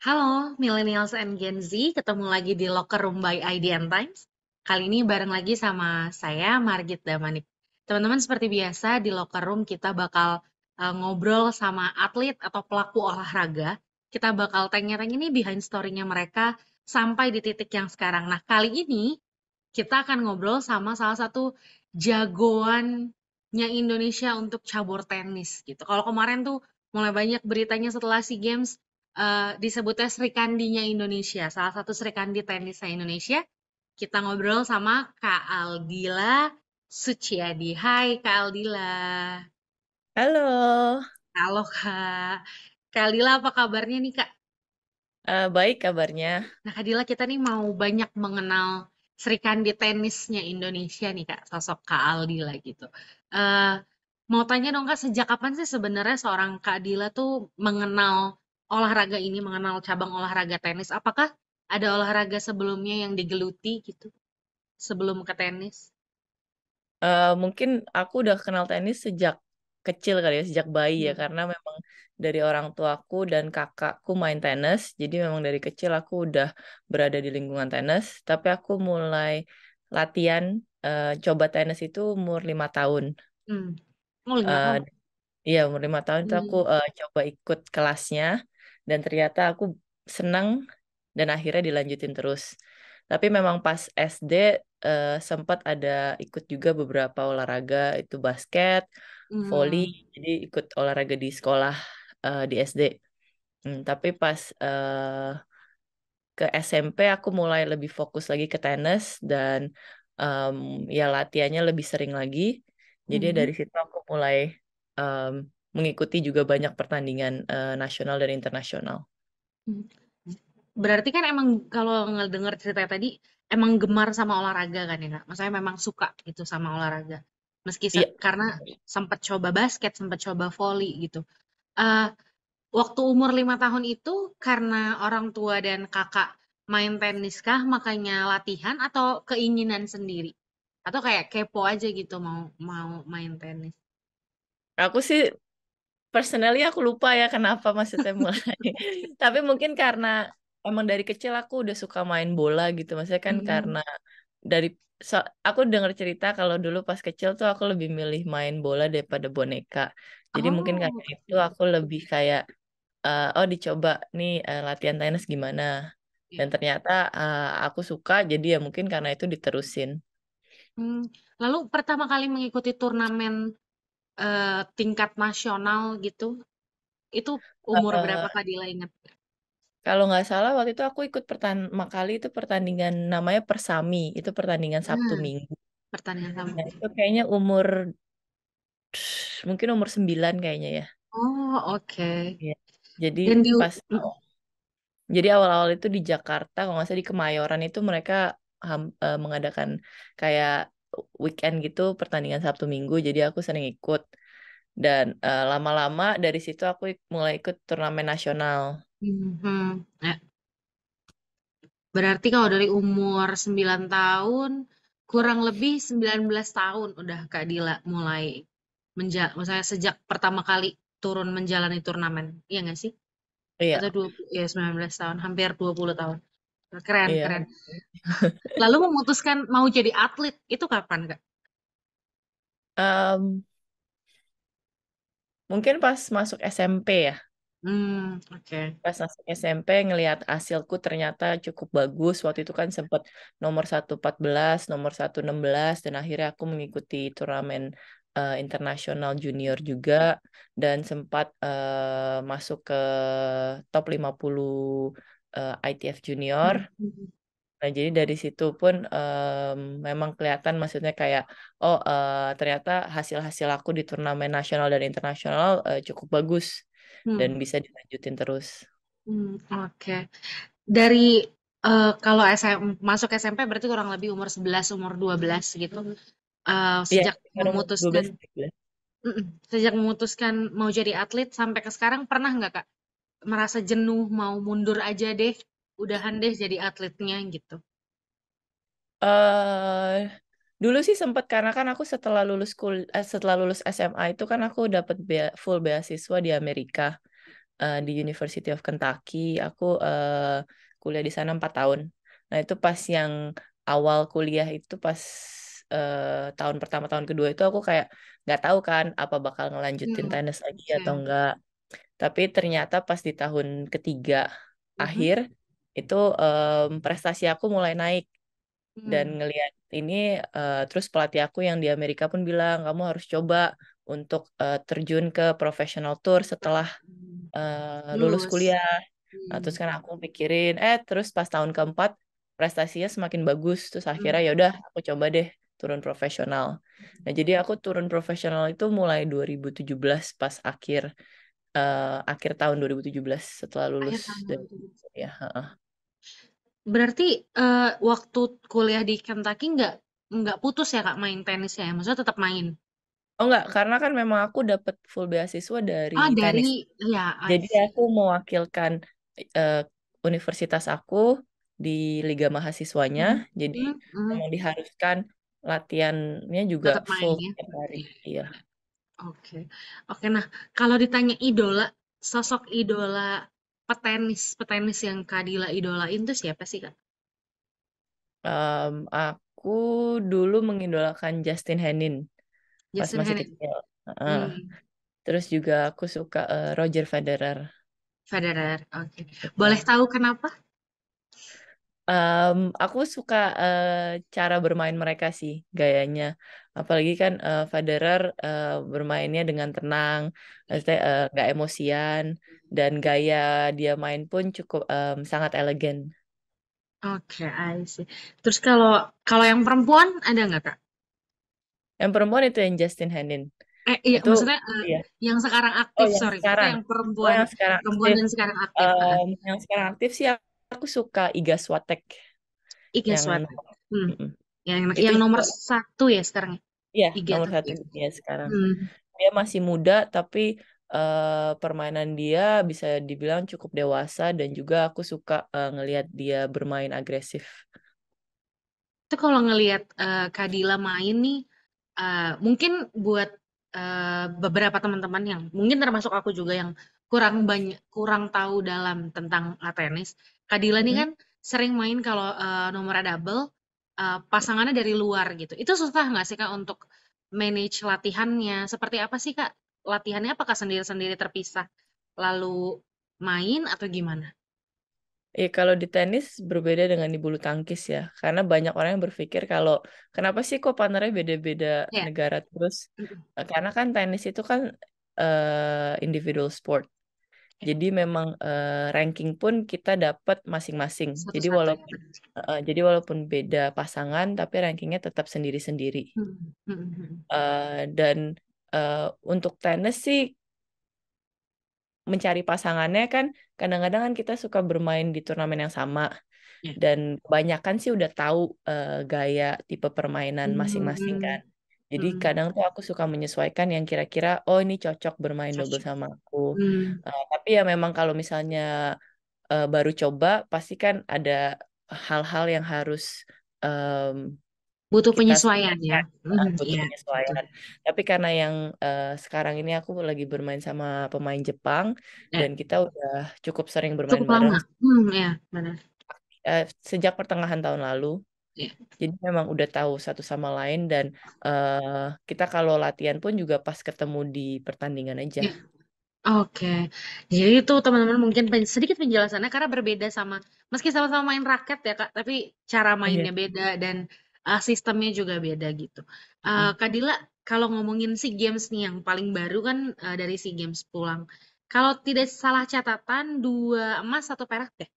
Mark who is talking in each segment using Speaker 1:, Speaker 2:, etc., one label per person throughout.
Speaker 1: Halo, Millennials and Gen Z, ketemu lagi di Locker Room by IDN Times. Kali ini bareng lagi sama saya, Margit Damanik. Teman-teman, seperti biasa, di Locker Room kita bakal uh, ngobrol sama atlet atau pelaku olahraga. Kita bakal tanya-tanya nih behind story-nya mereka sampai di titik yang sekarang. Nah, kali ini kita akan ngobrol sama salah satu jagoannya Indonesia untuk cabur tenis gitu. Kalau kemarin tuh mulai banyak beritanya setelah SEA Games uh, disebutnya Sri Kandinya Indonesia, salah satu Sri Kandi tenisnya Indonesia. Kita ngobrol sama Kak Aldila Suciadi. Hai Kak Aldila. Halo. Halo Kak. Kak Aldila apa kabarnya nih Kak?
Speaker 2: Uh, baik kabarnya.
Speaker 1: Nah Kak Aldila kita nih mau banyak mengenal Sri Kandi tenisnya Indonesia nih Kak, sosok Kak Aldila gitu. Uh, mau tanya dong Kak, sejak kapan sih sebenarnya seorang Kak Dila tuh mengenal olahraga ini, mengenal cabang olahraga tenis? Apakah ada olahraga sebelumnya yang digeluti gitu, sebelum ke tenis?
Speaker 2: Uh, mungkin aku udah kenal tenis sejak kecil kali ya sejak bayi ya hmm. karena memang dari orang tuaku dan kakakku main tenis jadi memang dari kecil aku udah berada di lingkungan tenis tapi aku mulai latihan uh, coba tenis itu umur lima tahun hmm. uh, iya umur lima tahun hmm. itu aku uh, eh, coba ikut kelasnya dan ternyata aku senang dan akhirnya dilanjutin terus tapi memang pas SD uh, eh, sempat ada ikut juga beberapa olahraga itu basket mm. volley hmm. jadi ikut olahraga di sekolah uh, di SD hmm, tapi pas uh, ke SMP aku mulai lebih fokus lagi ke tenis dan um, ya latihannya lebih sering lagi
Speaker 1: jadi mm dari hmm. situ
Speaker 2: aku mulai um, mengikuti juga banyak pertandingan uh, nasional dan internasional. Mm
Speaker 1: berarti kan emang kalau ngedenger cerita tadi emang gemar sama olahraga kan ya kak? Maksudnya memang suka gitu sama olahraga. Meski se- yeah. karena sempat coba basket, sempat coba volley gitu. Uh, waktu umur lima tahun itu karena orang tua dan kakak main tenis kah makanya latihan atau keinginan sendiri
Speaker 2: atau kayak kepo aja gitu mau mau main tenis aku sih personally aku lupa ya kenapa maksudnya mulai tapi mungkin karena emang dari kecil aku udah suka main bola gitu maksudnya kan hmm. karena dari so, aku dengar cerita kalau dulu pas kecil tuh aku lebih milih main bola daripada boneka jadi oh. mungkin karena itu aku lebih kayak uh, oh dicoba nih uh, latihan tenis gimana iya. dan ternyata uh, aku suka jadi ya mungkin karena itu diterusin
Speaker 1: hmm. lalu pertama kali mengikuti turnamen uh, tingkat nasional gitu itu umur uh, berapa Dila ingat
Speaker 2: kalau nggak salah waktu itu aku ikut pertama kali itu pertandingan namanya persami itu pertandingan Sabtu hmm. Minggu pertandingan Sabtu nah, itu kayaknya umur mungkin umur sembilan kayaknya ya oh oke okay. ya. jadi di... pas oh, jadi awal-awal itu di Jakarta kalau nggak salah di Kemayoran itu mereka ham, uh, mengadakan kayak weekend gitu pertandingan Sabtu Minggu jadi aku sering ikut dan eh, lama-lama uh, lama -lama dari situ aku mulai ikut turnamen nasional
Speaker 1: hmm ya. Berarti kalau dari umur 9 tahun, kurang lebih 19 tahun udah Kak Dila mulai menjal, misalnya sejak pertama kali turun menjalani turnamen, iya nggak sih? Iya. Atau 20, ya 19 tahun, hampir 20 tahun. Keren, Iya. keren. Lalu memutuskan mau jadi atlet,
Speaker 2: itu kapan, Kak? Um, mungkin pas masuk SMP ya. Hmm, oke. Pas masuk SMP ngelihat hasilku ternyata cukup bagus, waktu itu kan sempat nomor empat belas, nomor enam belas, dan akhirnya aku mengikuti turnamen, uh, internasional junior juga dan sempat, uh, masuk ke top 50, uh, ITF junior. Hmm. Nah, jadi dari situ pun, um, memang kelihatan maksudnya kayak, oh, uh, ternyata hasil-hasil aku di turnamen nasional dan internasional, uh, cukup bagus. Hmm. dan bisa dilanjutin terus.
Speaker 1: Hmm, Oke. Okay. Dari uh, kalau SM, masuk SMP berarti kurang lebih umur 11 umur 12 gitu. Uh, sejak yeah, memutuskan 12, 12. sejak memutuskan mau jadi atlet sampai ke sekarang pernah nggak Kak merasa jenuh mau mundur aja deh, udahan deh jadi atletnya gitu?
Speaker 2: Eh, dulu sih sempat karena kan aku setelah lulus kul eh, setelah lulus SMA itu kan aku dapat be full beasiswa di Amerika uh, di University of Kentucky aku uh, kuliah di sana empat tahun nah itu pas yang awal kuliah itu pas uh, tahun pertama tahun kedua itu aku kayak nggak tahu kan apa bakal ngelanjutin hmm. tenis lagi hmm. atau enggak tapi ternyata pas di tahun ketiga hmm. akhir itu um, prestasi aku mulai naik dan hmm. ngelihat ini uh, terus pelatih aku yang di Amerika pun bilang kamu harus coba untuk uh, terjun ke professional tour setelah uh, lulus. lulus kuliah. Hmm. Nah, terus hmm. kan aku pikirin eh terus pas tahun keempat prestasinya semakin bagus terus akhirnya ya udah hmm. aku coba deh turun profesional. Nah, jadi aku turun profesional itu mulai 2017 pas akhir uh, akhir tahun 2017 setelah lulus akhir tahun 2017. ya. Uh,
Speaker 1: Berarti, uh, waktu kuliah di Kentucky nggak nggak putus ya Kak main tenis ya? Maksudnya tetap main?
Speaker 2: Oh nggak, karena kan memang aku dapat full beasiswa dari Oh dari
Speaker 1: iya, I Jadi see.
Speaker 2: aku mewakilkan, uh, universitas aku di liga mahasiswanya, hmm, jadi hmm, hmm. memang diharuskan latihannya juga Tetap main ya? hari, Oke. iya.
Speaker 1: Oke oke. Nah, kalau ditanya idola, sosok idola Petenis, petenis yang Kadila idolain tuh siapa sih, Kak?
Speaker 2: Um, aku dulu mengidolakan Justin Henin, pas Justin masih Henin. kecil, heeh. Hmm. Terus juga aku suka, uh, Roger Federer. Federer, oke. Nah. Boleh tahu kenapa? um, aku suka uh, cara bermain mereka sih gayanya apalagi kan uh, Federer uh, bermainnya dengan tenang maksudnya uh, emosian dan gaya dia main pun cukup um, sangat elegan Oke, okay, I see. Terus kalau kalau yang perempuan ada nggak kak? Yang perempuan itu yang Justin Henin. Eh, iya, itu, maksudnya iya. yang
Speaker 1: sekarang oh, aktif, oh, yang sorry. Sekarang. yang oh, perempuan, oh, yang sekarang perempuan aktif. yang sekarang aktif.
Speaker 2: Um, Yang sekarang aktif sih aku suka Iga Swatek. Iga yang, Swatek. Hmm. Yang, yang, yang nomor juga. satu ya sekarang. Ya? Iya, Iga nomor satu ya sekarang. Hmm. Dia masih muda tapi uh, permainan dia bisa dibilang cukup dewasa dan juga aku suka uh, ngelihat dia bermain agresif.
Speaker 1: Itu kalau ngelihat uh, Kadila main nih uh, mungkin buat uh, beberapa teman-teman yang mungkin termasuk aku juga yang kurang banyak kurang tahu dalam tentang tenis Kadila nih hmm. kan sering main kalau, uh, nomornya double, uh, pasangannya dari luar gitu. Itu susah nggak sih, Kak, untuk manage latihannya? Seperti apa sih, Kak, latihannya? Apakah sendiri-sendiri terpisah lalu main atau gimana?
Speaker 2: Iya, kalau di tenis berbeda dengan di bulu tangkis ya, karena banyak orang yang berpikir kalau, "Kenapa sih kok partnernya beda-beda yeah. negara terus?" karena kan tenis itu kan, uh, individual sport. Iya. Jadi memang uh, ranking pun kita dapat masing-masing. Jadi walaupun uh, jadi walaupun beda pasangan, tapi rankingnya tetap sendiri-sendiri. Uh, dan uh, untuk tenis sih mencari pasangannya kan kadang-kadang kan kita suka bermain di turnamen yang sama iya. dan kebanyakan sih udah tahu uh, gaya tipe permainan masing-masing kan. Jadi hmm. kadang tuh aku suka menyesuaikan yang kira-kira oh ini cocok bermain cocok. double sama aku. Hmm. Uh, tapi ya memang kalau misalnya uh, baru coba pasti kan ada hal-hal yang harus um,
Speaker 1: butuh penyesuaian ya. Eh, hmm, butuh yeah. Iya, penyesuaian.
Speaker 2: Betul. Tapi karena yang uh, sekarang ini aku lagi bermain sama pemain Jepang yeah. dan kita udah cukup sering bermain cukup bareng. Lama.
Speaker 1: Hmm, ya, yeah, benar.
Speaker 2: Uh, sejak pertengahan tahun lalu Yeah. Jadi memang udah tahu satu sama lain dan uh, kita kalau latihan pun juga pas ketemu di pertandingan aja. Yeah.
Speaker 1: Oke, okay. jadi itu teman-teman mungkin sedikit penjelasannya karena berbeda sama meski sama-sama main raket ya kak, tapi cara iya. mainnya yeah. beda dan uh, sistemnya juga beda gitu. Uh, Kak Dila, kalau ngomongin si Games nih yang paling baru kan uh, dari si Games pulang. Kalau tidak salah catatan dua emas satu perak deh.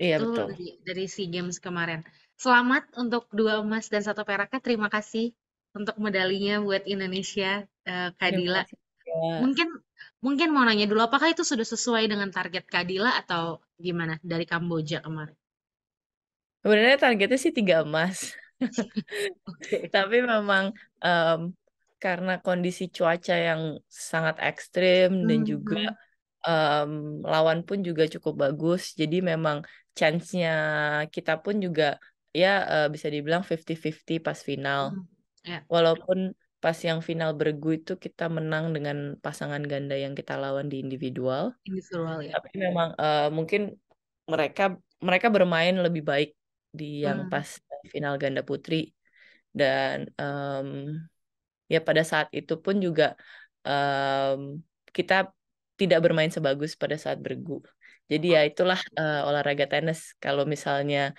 Speaker 1: Iya yeah, betul. Dari, si Games kemarin. Selamat untuk dua emas dan satu peraknya. Terima kasih untuk medalinya buat Indonesia, uh, eh, Kadila. Mungkin mungkin mau nanya dulu, apakah itu sudah sesuai dengan target Kadila atau gimana dari
Speaker 2: Kamboja kemarin? Sebenarnya targetnya sih tiga emas. okay. Tapi memang um, karena kondisi cuaca yang sangat ekstrim hmm. dan juga um, lawan pun juga cukup bagus. Jadi memang chance-nya kita pun juga ya uh, bisa dibilang 50-50 pas final. Hmm. Yeah. Walaupun pas yang final bergu itu kita menang dengan pasangan ganda yang kita lawan di individual. Individual ya. Tapi memang uh, mungkin mereka mereka bermain lebih baik di yang hmm. pas final ganda putri dan um, ya pada saat itu pun juga um, kita tidak bermain sebagus pada saat bergu. Jadi ya oh. itulah uh, olahraga tenis kalau misalnya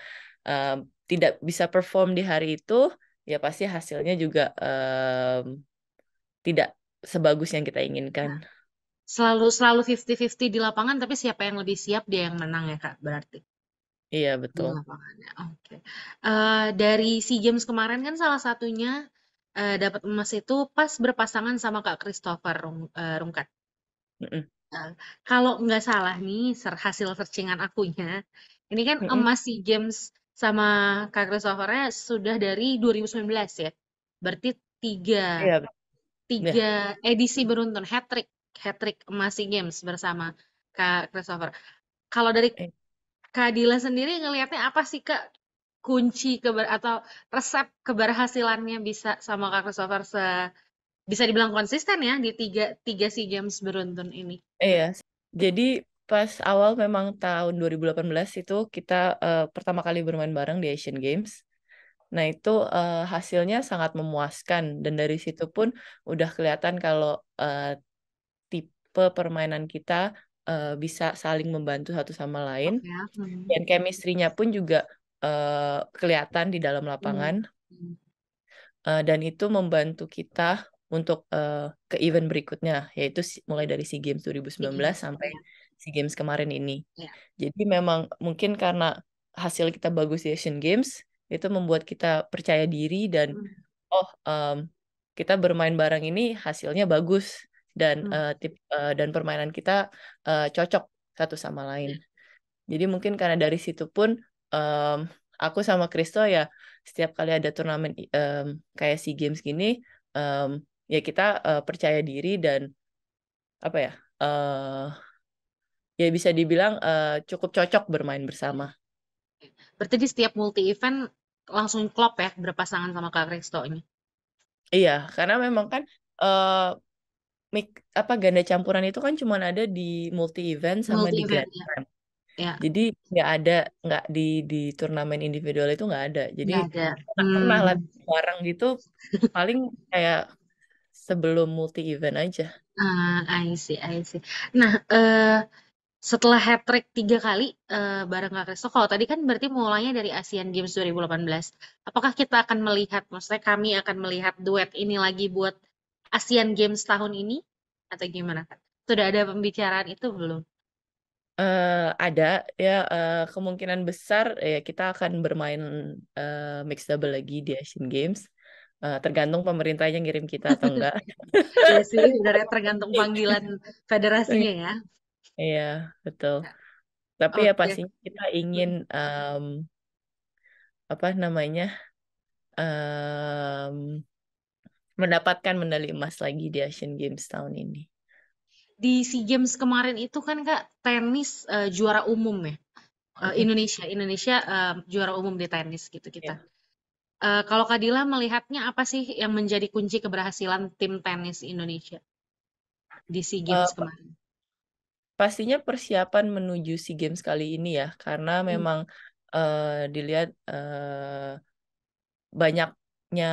Speaker 2: um, tidak bisa perform di hari itu ya pasti hasilnya juga um, tidak sebagus yang kita inginkan iya.
Speaker 1: selalu selalu 50-50 di lapangan tapi siapa yang lebih siap
Speaker 2: dia yang menang ya kak berarti iya betul oke okay.
Speaker 1: uh, eh, dari si games kemarin kan salah satunya uh, dapat emas itu pas berpasangan sama kak Christopher Rung, uh, Rungkat mm -mm. Uh, kalau nggak salah nih hasil searchingan akunya ini kan mm -mm. emas si games sama Kak Christophernya sudah dari 2019 ya. Berarti tiga ya, tiga ya. edisi beruntun hat trick, hat trick emas Games bersama Kak Christopher. Kalau dari iya. Kak Dila sendiri ngelihatnya apa sih Kak kunci keber atau resep keberhasilannya bisa sama Kak Christopher se bisa dibilang konsisten ya di tiga tiga si Games beruntun ini.
Speaker 2: Iya. Jadi pas awal memang tahun 2018 itu kita uh, pertama kali bermain bareng di Asian Games. Nah, itu uh, hasilnya sangat memuaskan dan dari situ pun udah kelihatan kalau uh, tipe permainan kita uh, bisa saling membantu satu sama lain.
Speaker 1: Okay. Dan
Speaker 2: kemistrinya pun juga uh, kelihatan di dalam lapangan. Mm. Uh, dan itu membantu kita untuk uh, ke event berikutnya yaitu mulai dari SEA Games 2019 iya. mm. sampai SEA Games kemarin ini. Yeah. Jadi memang mungkin karena hasil kita bagus di Asian Games itu membuat kita percaya diri dan mm. oh um, kita bermain bareng ini hasilnya bagus dan mm. uh, tip uh, dan permainan kita uh, cocok satu sama lain. Iya. Jadi mungkin karena dari situ pun um, aku sama Kristo ya setiap kali ada turnamen um, kayak SEA Games gini um, ya kita uh, percaya diri dan apa ya uh, ya bisa dibilang uh, cukup cocok bermain bersama.
Speaker 1: Berarti di setiap multi event langsung klop ya berpasangan sama
Speaker 2: Kak Resto ini. Iya, karena memang kan uh, mik, apa ganda campuran itu kan cuma ada di multi event sama multi di event, ganda.
Speaker 1: Ya. ya.
Speaker 2: Jadi nggak ada nggak di di turnamen individual itu nggak ada. Jadi nggak Hmm. pernah lah gitu paling kayak sebelum multi event aja.
Speaker 1: Ah, uh, I see, I see. Nah, eh uh setelah hat-trick tiga kali, uh, bareng Kak Kristo, kalau tadi kan berarti mulainya dari Asian Games 2018. Apakah kita akan melihat, maksudnya kami akan melihat duet ini lagi buat Asian Games tahun ini? Atau gimana, Sudah ada pembicaraan itu belum?
Speaker 2: Uh, ada ya, uh, kemungkinan besar ya kita akan bermain, uh, mixed double lagi di Asian Games, Uh, tergantung pemerintahnya ngirim kita atau enggak. Jadi iya sih, sebenarnya tergantung panggilan federasinya ya. Iya, betul. Tapi ya pastinya kita ingin um, apa namanya? um, mendapatkan medali emas lagi di Asian Games tahun ini.
Speaker 1: Di SEA Games kemarin itu kan Kak tenis uh, juara umum ya. uh, Indonesia, Indonesia uh, juara umum di tenis gitu kita. Uh, kalau Kak melihatnya apa sih yang menjadi kunci keberhasilan tim tenis Indonesia di SEA Games uh, kemarin?
Speaker 2: pastinya persiapan menuju SEA Games kali ini ya karena hmm. memang uh, dilihat uh, banyaknya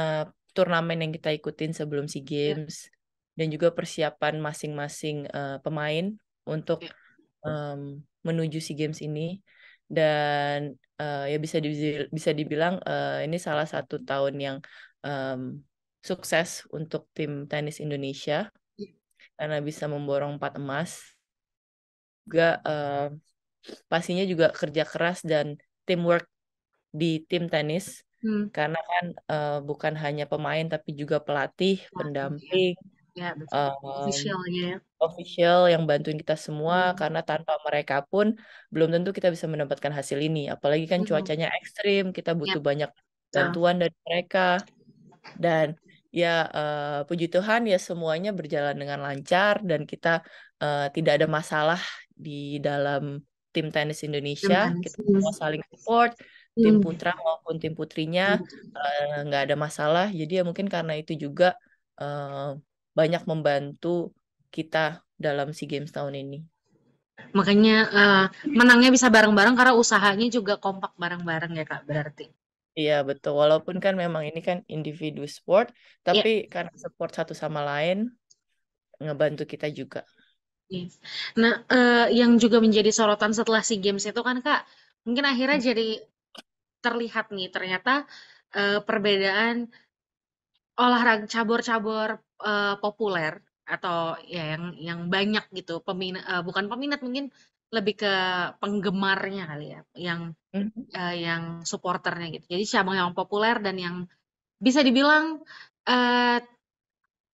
Speaker 2: turnamen yang kita ikutin sebelum SEA ya. Games yeah. dan juga persiapan masing-masing uh, pemain untuk yeah. Ya. um, menuju SEA Games ini dan uh, ya bisa di, bisa dibilang uh, ini salah satu tahun yang um, sukses untuk tim tenis Indonesia ya. karena bisa memborong empat emas juga uh, pastinya juga kerja keras dan teamwork di tim tenis hmm. karena kan uh, bukan hanya pemain tapi juga pelatih, pendamping,
Speaker 1: ya, ya betul. Um, officialnya ya.
Speaker 2: official yang bantuin kita semua hmm. karena tanpa mereka pun belum tentu kita bisa mendapatkan hasil ini. Apalagi kan hmm. cuacanya ekstrim, kita ya. butuh ya. banyak bantuan dari mereka dan ya uh, puji Tuhan ya semuanya berjalan dengan lancar dan kita uh, tidak ada masalah di dalam tim tenis Indonesia kita semua saling support tim hmm. putra maupun tim putrinya hmm. Eh, nggak hmm. uh, ada masalah jadi ya mungkin karena itu juga uh, banyak membantu kita dalam SEA Games tahun ini
Speaker 1: makanya uh, menangnya bisa bareng-bareng karena usahanya juga kompak bareng-bareng ya kak berarti
Speaker 2: Iya betul, walaupun kan memang ini kan individu sport, iya. tapi yeah. karena support satu sama lain ngebantu kita juga. Yes.
Speaker 1: Nah, eh, yang juga menjadi sorotan setelah SEA Games itu kan, Kak, mungkin akhirnya hmm. jadi terlihat nih, ternyata, eh, perbedaan olahraga cabur-cabur, eh, populer atau ya yang yang banyak gitu pemin bukan peminat mungkin lebih ke penggemarnya kali ya, yang, hmm. yang supporternya gitu. Jadi cabang yang populer dan yang bisa dibilang,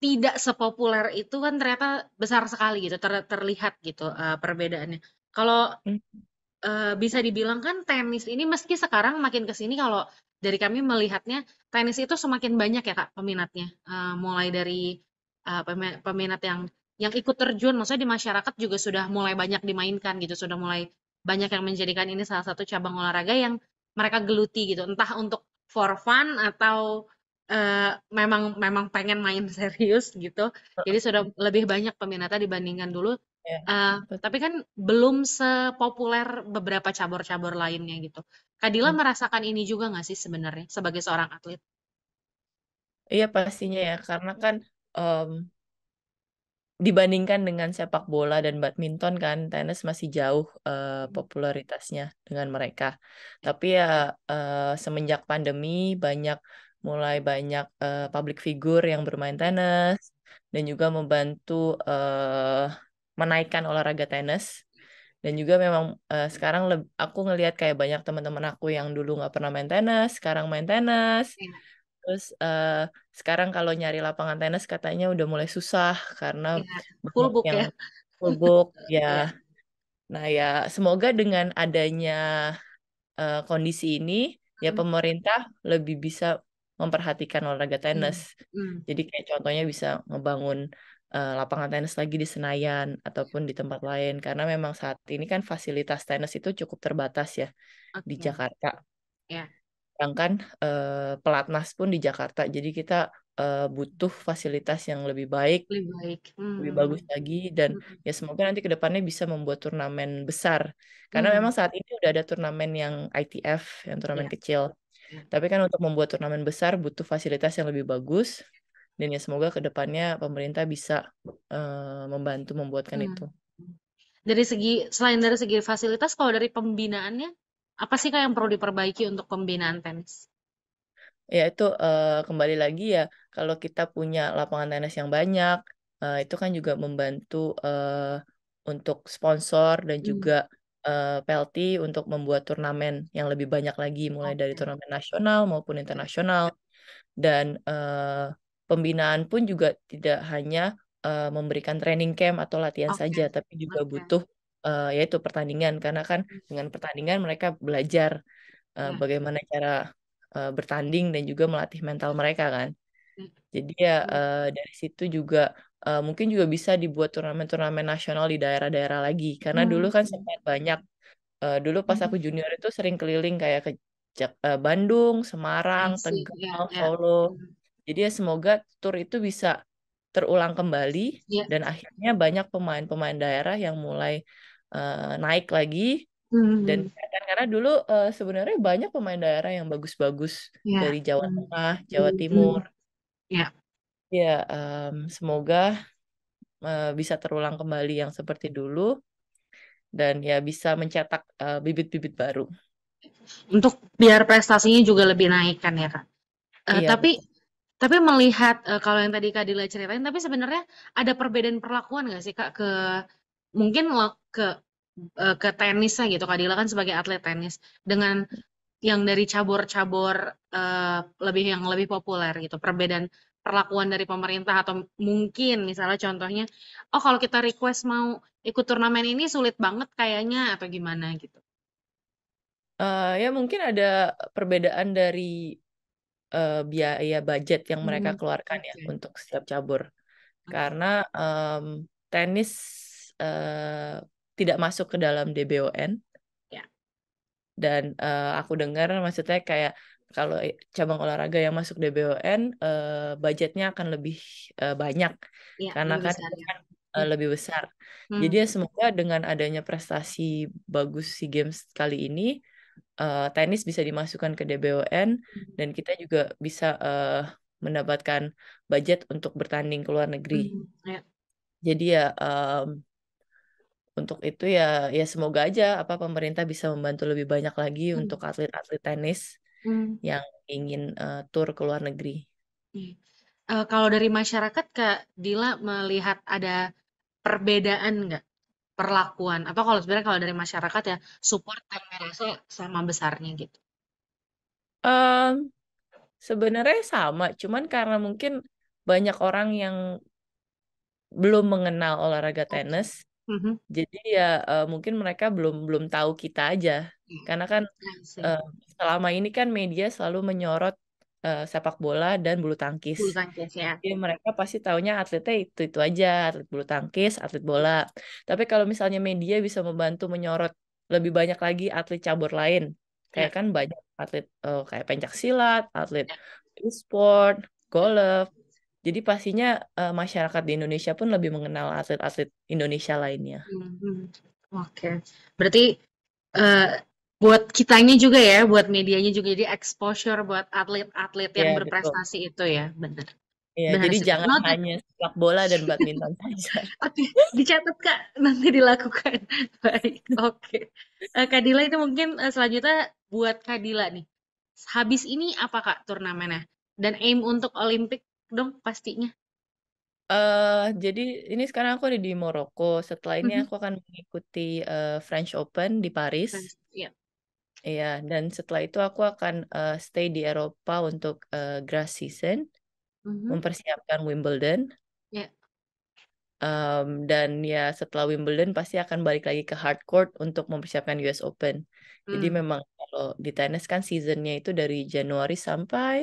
Speaker 1: tidak sepopuler itu kan ternyata besar sekali gitu ter terlihat gitu uh, perbedaannya kalau uh, bisa dibilang kan tenis ini meski sekarang makin kesini kalau dari kami melihatnya tenis itu semakin banyak ya kak peminatnya uh, mulai dari uh, peminat yang yang ikut terjun maksudnya di masyarakat juga sudah mulai banyak dimainkan gitu sudah mulai banyak yang menjadikan ini salah satu cabang olahraga yang mereka geluti gitu entah untuk for fun atau Eh, memang memang pengen main serius gitu. Jadi sudah lebih banyak peminatnya dibandingkan dulu. Yeah. Iya, uh, tapi kan belum sepopuler beberapa cabur-cabur lainnya gitu. Kadila hmm. merasakan ini juga nggak sih sebenarnya sebagai seorang atlet?
Speaker 2: Iya pastinya ya, karena kan um, dibandingkan dengan sepak bola dan badminton kan tenis masih jauh uh, popularitasnya dengan mereka. Tapi ya uh, semenjak pandemi banyak mulai banyak uh, public figure yang bermain tenis dan juga membantu uh, menaikkan olahraga tenis dan juga memang uh, sekarang lebih, aku ngelihat kayak banyak teman-teman aku yang dulu nggak pernah main tenis sekarang main tenis iya. terus uh, sekarang kalau nyari lapangan tenis katanya udah mulai susah karena yeah. full book ya full book ya iya. nah ya semoga dengan adanya uh, kondisi ini ya pemerintah lebih bisa memperhatikan olahraga hmm. tenis. Mm. Jadi kayak contohnya bisa ngebangun uh, lapangan tenis lagi di Senayan ataupun di tempat lain karena memang saat ini kan fasilitas tenis itu cukup terbatas ya okay. di Jakarta. Yeah. Sedangkan uh, pelatnas pun di Jakarta. Jadi kita uh, butuh fasilitas yang lebih baik, lebih baik, hmm. lebih bagus lagi dan hmm. ya semoga nanti kedepannya bisa membuat turnamen besar. Karena hmm. memang saat ini udah ada turnamen yang ITF, yang turnamen yeah. kecil. Tapi kan untuk membuat turnamen besar butuh fasilitas yang lebih bagus dan ya semoga kedepannya pemerintah bisa uh, membantu membuatkan hmm. itu. Dari segi selain dari segi fasilitas, kalau dari pembinaannya
Speaker 1: apa sih kak yang perlu diperbaiki untuk pembinaan tenis?
Speaker 2: Ya itu uh, kembali lagi ya kalau kita punya lapangan tenis yang banyak uh, itu kan juga membantu uh, untuk sponsor dan hmm. juga uh, PLT untuk membuat turnamen yang lebih banyak lagi mulai dari turnamen nasional maupun internasional dan uh, pembinaan pun juga tidak hanya uh, memberikan training camp atau latihan okay. saja tapi juga okay. butuh uh, yaitu pertandingan karena kan hmm. dengan pertandingan mereka belajar uh, yeah. bagaimana cara uh, bertanding dan juga melatih mental mereka kan hmm. jadi ya uh, dari situ juga uh, mungkin juga bisa dibuat turnamen-turnamen nasional di daerah-daerah lagi karena dulu hmm. kan sempat banyak uh, dulu pas aku hmm. junior itu sering keliling kayak ke uh, Bandung, Semarang, iya, Tegal, iya. Solo. Hmm. Jadi ya semoga tur itu bisa terulang kembali iya. dan akhirnya banyak pemain-pemain daerah yang mulai uh, naik lagi Dan, dan ya karena dulu uh, sebenarnya banyak pemain daerah yang bagus-bagus ya. dari Jawa Tengah, Jawa Timur. Ya. Ya, um, semoga uh, bisa terulang kembali yang seperti dulu dan ya bisa mencetak eh, bibit-bibit uh, baru.
Speaker 1: Untuk biar prestasinya juga lebih naik kan ya kak. Uh, iya, tapi tapi melihat uh, kalau yang tadi kak Dila ceritain, tapi sebenarnya ada perbedaan perlakuan nggak sih kak ke mungkin ke uh, ke tenisnya gitu kak Dila kan sebagai atlet tenis dengan yang dari cabur-cabur uh, lebih yang lebih populer gitu perbedaan perlakuan dari pemerintah atau mungkin misalnya contohnya oh kalau kita request mau ikut turnamen ini sulit banget kayaknya atau gimana gitu
Speaker 2: uh, ya mungkin ada perbedaan dari uh, biaya budget yang mereka hmm. keluarkan ya okay. untuk setiap cabur okay. karena um, tenis uh, tidak masuk ke dalam DBON yeah. dan uh, aku dengar maksudnya kayak kalau cabang olahraga yang masuk DBON uh, eh, budgetnya akan lebih uh, banyak
Speaker 1: ya, karena lebih kan besar.
Speaker 2: Uh, lebih besar. Hmm. Jadi ya semoga dengan adanya prestasi bagus si Games kali ini uh, tenis bisa dimasukkan ke DBON hmm. dan kita juga bisa uh, mendapatkan budget untuk bertanding ke luar negeri. Hmm. Ya. Jadi ya um, untuk itu ya ya semoga aja apa pemerintah bisa membantu lebih banyak lagi hmm. untuk atlet-atlet tenis hmm. Yang ingin, uh, eh, tur ke luar negeri.
Speaker 1: Hmm. Uh, kalau dari masyarakat Kak Dila melihat ada perbedaan nggak perlakuan? Apa kalau sebenarnya kalau dari masyarakat ya support dan merasa sama
Speaker 2: besarnya gitu? sebenarnya sama, cuman karena mungkin banyak orang yang belum mengenal olahraga tenis, tenis, -hmm. jadi ya, uh, mungkin mereka belum belum tahu kita aja. Hmm. Karena kan uh, selama ini kan media selalu menyorot uh, sepak bola dan bulu tangkis. Bulu tangkis ya. Jadi mereka pasti taunya atletnya itu itu aja, atlet bulu tangkis, atlet bola. Tapi kalau misalnya media bisa membantu menyorot lebih banyak lagi atlet cabur lain, ya. kayak ya. kan banyak atlet uh, kayak pencak silat, atlet ya. e-sport, golf. Jadi pastinya uh, masyarakat di Indonesia pun lebih mengenal atlet-atlet Indonesia lainnya.
Speaker 1: Hmm. hmm. Oke, okay. berarti uh, buat kitanya juga ya, buat medianya juga jadi exposure buat atlet-atlet yeah, yang iya, berprestasi
Speaker 2: betul. itu ya, benar. Iya, benar jadi jangan Not... hanya sepak bola dan badminton saja. Oke,
Speaker 1: okay, dicatat Kak, nanti dilakukan. Baik, oke. Okay. Uh, eh, Kak itu mungkin eh, selanjutnya buat Kak nih. Habis ini apa Kak turnamennya? Dan aim untuk Olimpik dong pastinya.
Speaker 2: Uh, jadi ini sekarang aku ada di Maroko. Setelah ini mm -hmm. aku akan mengikuti uh, French Open di Paris. French, yeah. Iya, dan setelah itu aku akan uh, stay di Eropa untuk uh, grass season, mm-hmm. mempersiapkan Wimbledon. Yeah. Ya. Um, dan ya setelah Wimbledon pasti akan balik lagi ke hard court untuk mempersiapkan US Open. Mm. Jadi hmm. memang kalau di tenis kan seasonnya itu dari Januari sampai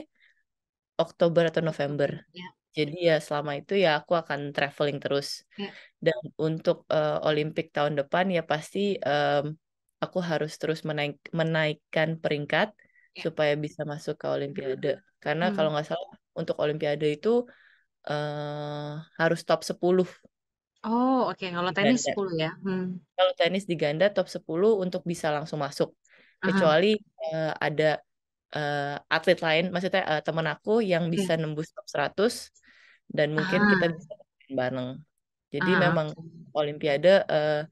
Speaker 2: Oktober atau November. Yeah. Jadi ya selama itu ya aku akan traveling terus. Yeah. Dan untuk uh, Olimpik tahun depan ya pasti um, aku harus terus menaik menaikkan peringkat yeah. supaya bisa masuk ke olimpiade karena hmm. kalau nggak salah untuk olimpiade itu uh, harus top 10
Speaker 1: Oh, oke. Okay. Kalau tenis ganda. 10 ya. Hmm.
Speaker 2: Kalau tenis di ganda top 10 untuk bisa langsung masuk. Kecuali uh, ada uh, atlet lain, maksudnya uh, teman aku yang iya. bisa nembus top 100 dan mungkin -huh. kita bisa bareng. Jadi -huh. memang olimpiade uh,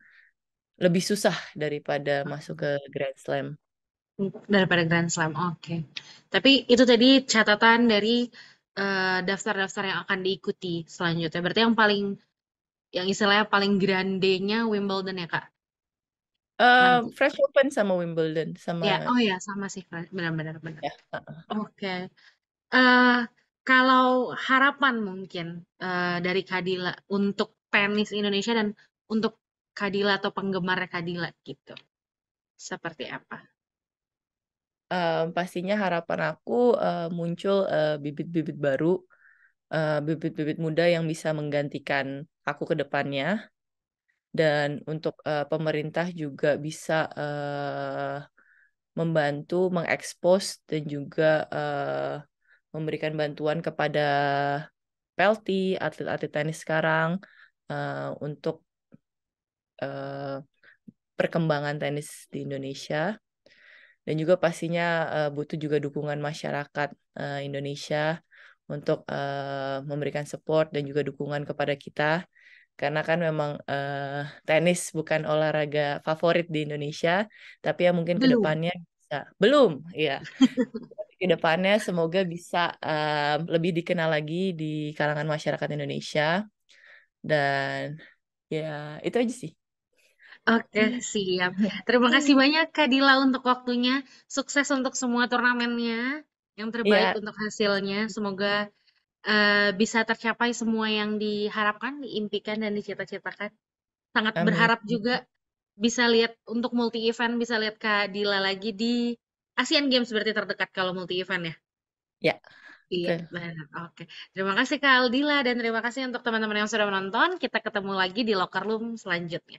Speaker 2: lebih susah daripada ah. masuk ke Grand Slam.
Speaker 1: Daripada Grand Slam, oke. Okay. Tapi itu tadi catatan dari eh, daftar-daftar uh, yang akan diikuti selanjutnya. Berarti yang paling, yang istilahnya paling grandenya Wimbledon ya kak?
Speaker 2: Uh, Fresh Open sama Wimbledon sama ya oh ya sama sih benar-benar benar ya. oke okay. uh, eh, kalau
Speaker 1: harapan mungkin uh, dari Kadila untuk tenis Indonesia dan untuk Kadila atau penggemar Kadila gitu? Seperti apa?
Speaker 2: pastinya harapan aku, uh, muncul, bibit eh, bibit-bibit baru, bibit eh, bibit-bibit muda yang bisa menggantikan aku ke depannya. Dan untuk, uh, pemerintah juga bisa, uh, membantu mengekspos dan juga, uh, memberikan bantuan kepada Pelti, atlet-atlet tenis sekarang, uh, untuk Eh, perkembangan tenis di Indonesia dan juga pastinya uh, butuh juga dukungan masyarakat uh, Indonesia untuk uh, memberikan support dan juga dukungan kepada kita karena kan memang uh, tenis bukan olahraga favorit di Indonesia tapi ya mungkin belum. kedepannya bisa belum ya kedepannya semoga bisa uh, lebih dikenal lagi di kalangan masyarakat Indonesia dan ya itu aja sih
Speaker 1: Oke, hmm. siap. Terima kasih hmm. banyak Kak Dila untuk waktunya. Sukses untuk semua turnamennya. Yang terbaik yeah. untuk hasilnya. Semoga uh, bisa tercapai semua yang diharapkan, diimpikan, dan dicita-citakan. Sangat Amin. berharap juga bisa lihat untuk multi event, bisa lihat Kak Dila lagi di Asian Games berarti terdekat kalau multi event ya. Ya, Iya, iya benar. Oke. Terima kasih Kak Aldila dan terima kasih untuk teman-teman yang sudah menonton. Kita ketemu lagi di Locker Room selanjutnya.